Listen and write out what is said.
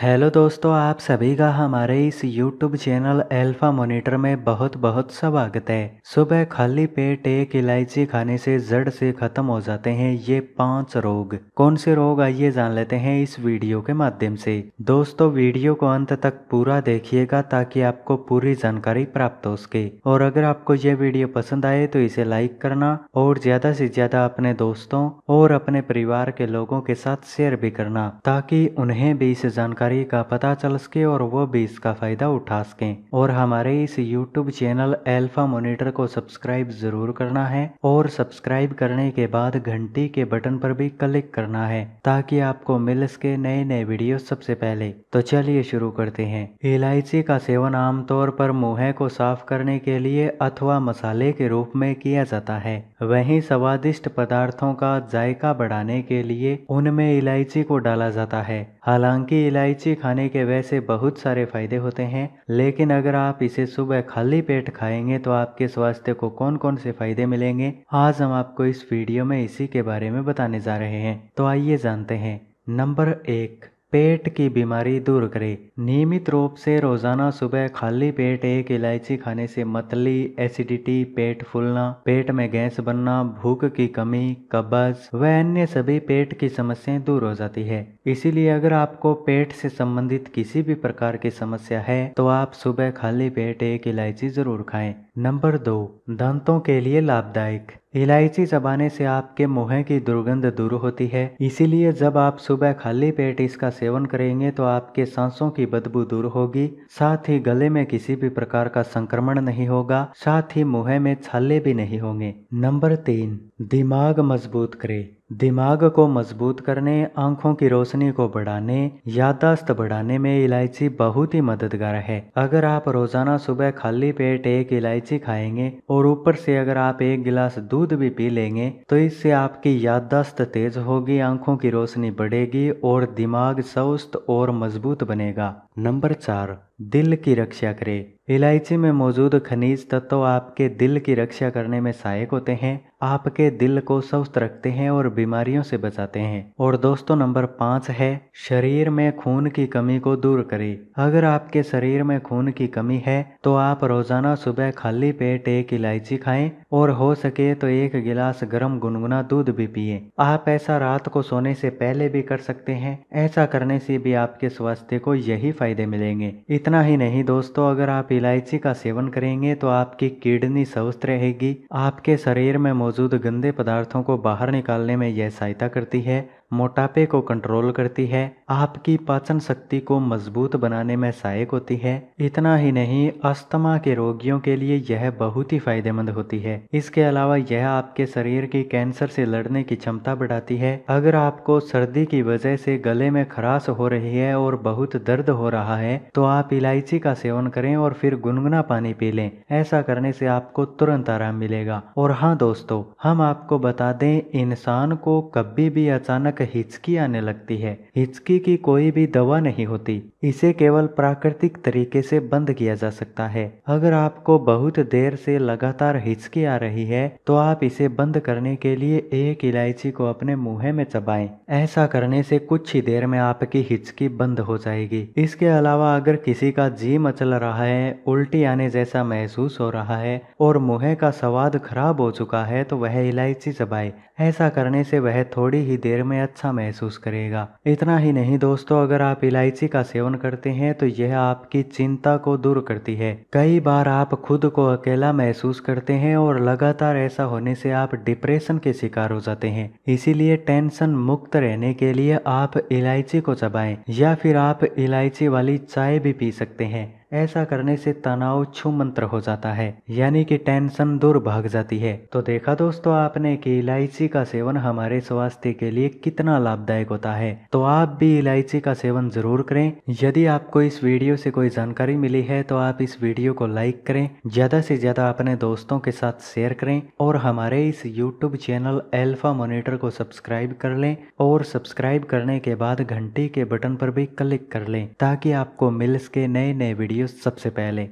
Hello दोस्तों आप सभी का हमारे इस यूट्यूब चैनल एल्फा मोनिटर में बहुत बहुत स्वागत है सुबह खाली पेट एक इलायची खाने से जड़ से खत्म हो जाते हैं ये पांच रोग कौन से रोग आइए जान लेते हैं इस वीडियो के माध्यम से दोस्तों वीडियो को अंत तक पूरा देखिएगा ताकि आपको पूरी जानकारी प्राप्त हो सके और अगर आपको ये वीडियो पसंद आए तो इसे लाइक करना और ज्यादा से ज्यादा अपने दोस्तों और अपने परिवार के लोगों के साथ शेयर भी करना ताकि उन्हें भी इस जानकारी जानकारी का पता चल सके और वो भी इसका फ़ायदा उठा सकें और हमारे इस यूट्यूब चैनल एल्फा मोनिटर को सब्सक्राइब ज़रूर करना है और सब्सक्राइब करने के बाद घंटी के बटन पर भी क्लिक करना है ताकि आपको मिल सके नए नए वीडियो सबसे पहले तो चलिए शुरू करते हैं इलायची का सेवन आमतौर पर मुँह को साफ करने के लिए अथवा मसाले के रूप में किया जाता है वहीं स्वादिष्ट पदार्थों का जायका बढ़ाने के लिए उनमें इलायची को डाला जाता है हालांकि इलायची इलायची खाने के वैसे बहुत सारे फायदे होते हैं लेकिन अगर आप इसे सुबह खाली पेट खाएंगे तो आपके स्वास्थ्य को कौन कौन से फायदे मिलेंगे आज हम आपको इस वीडियो में इसी के बारे में बताने जा रहे हैं तो आइए जानते हैं नंबर एक पेट की बीमारी दूर करे नियमित रूप से रोजाना सुबह खाली पेट एक इलायची खाने से मतली एसिडिटी पेट फूलना पेट में गैस बनना भूख की कमी कब्ज व अन्य सभी पेट की समस्याएं दूर हो जाती है इसीलिए अगर आपको पेट से संबंधित किसी भी प्रकार की समस्या है तो आप सुबह खाली पेट एक इलायची जरूर खाएं नंबर दो दांतों के लिए लाभदायक इलायची चबाने से आपके मुँह की दुर्गंध दूर होती है इसीलिए जब आप सुबह खाली पेट इसका सेवन करेंगे तो आपके सांसों की बदबू दूर होगी साथ ही गले में किसी भी प्रकार का संक्रमण नहीं होगा साथ ही मुँह में छाले भी नहीं होंगे नंबर तीन दिमाग मजबूत करे दिमाग को मजबूत करने आंखों की रोशनी को बढ़ाने याददाश्त बढ़ाने में इलायची बहुत ही मददगार है अगर आप रोजाना सुबह खाली पेट एक इलायची खाएंगे और ऊपर से अगर आप एक गिलास दूध भी पी लेंगे तो इससे आपकी याददाश्त तेज होगी आंखों की रोशनी बढ़ेगी और दिमाग स्वस्थ और मजबूत बनेगा नंबर चार दिल की रक्षा करें इलायची में मौजूद खनिज तत्व आपके दिल की रक्षा करने में सहायक होते हैं आपके दिल को स्वस्थ रखते हैं और बीमारियों से बचाते हैं और दोस्तों नंबर पाँच है शरीर में खून की कमी को दूर करें अगर आपके शरीर में खून की कमी है तो आप रोजाना सुबह खाली पेट एक इलायची खाएं और हो सके तो एक गिलास गर्म गुनगुना दूध भी पिए आप ऐसा रात को सोने से पहले भी कर सकते हैं ऐसा करने से भी आपके स्वास्थ्य को यही फायदे मिलेंगे इतना ही नहीं दोस्तों अगर आप इलायची का सेवन करेंगे तो आपकी किडनी स्वस्थ रहेगी आपके शरीर में मौजूद गंदे पदार्थों को बाहर निकालने में यह सहायता करती है मोटापे को कंट्रोल करती है आपकी पाचन शक्ति को मजबूत बनाने में सहायक होती है इतना ही नहीं अस्थमा के रोगियों के लिए यह बहुत ही फायदेमंद होती है इसके अलावा यह आपके शरीर की कैंसर से लड़ने की क्षमता बढ़ाती है अगर आपको सर्दी की वजह से गले में खराश हो रही है और बहुत दर्द हो रहा है तो आप इलायची का सेवन करें और फिर गुनगुना पानी पी लें ऐसा करने से आपको तुरंत आराम मिलेगा और हाँ दोस्तों हम आपको बता दें इंसान को कभी भी अचानक हिचकी आने लगती है हिचकी की कोई भी दवा नहीं होती इसे केवल प्राकृतिक तरीके से बंद किया जा सकता है अगर आपको बहुत देर से लगातार हिचकी आ रही है तो आप इसे बंद करने के लिए एक इलायची को अपने मुंह में चबाएं। ऐसा करने से कुछ ही देर में आपकी हिचकी बंद हो जाएगी इसके अलावा अगर किसी का जी मचल रहा है उल्टी आने जैसा महसूस हो रहा है और मुँह का स्वाद खराब हो चुका है तो वह इलायची चबाए ऐसा करने से वह थोड़ी ही देर में अच्छा महसूस करेगा इतना ही नहीं दोस्तों अगर आप इलायची का सेवन करते हैं तो यह आपकी चिंता को दूर करती है कई बार आप खुद को अकेला महसूस करते हैं और लगातार ऐसा होने से आप डिप्रेशन के शिकार हो जाते हैं इसीलिए टेंशन मुक्त रहने के लिए आप इलायची को चबाएं या फिर आप इलायची वाली चाय भी पी सकते हैं ऐसा करने से तनाव छु मंत्र हो जाता है यानी कि टेंशन दूर भाग जाती है तो देखा दोस्तों आपने कि इलायची का सेवन हमारे स्वास्थ्य के लिए कितना लाभदायक होता है तो आप भी इलायची का सेवन जरूर करें यदि आपको इस वीडियो से कोई जानकारी मिली है तो आप इस वीडियो को लाइक करें ज्यादा से ज्यादा अपने दोस्तों के साथ शेयर करें और हमारे इस यूट्यूब चैनल एल्फा मोनिटर को सब्सक्राइब कर लें और सब्सक्राइब करने के बाद घंटी के बटन पर भी क्लिक कर लें ताकि आपको मिल सके नए नए वीडियो सबसे पहले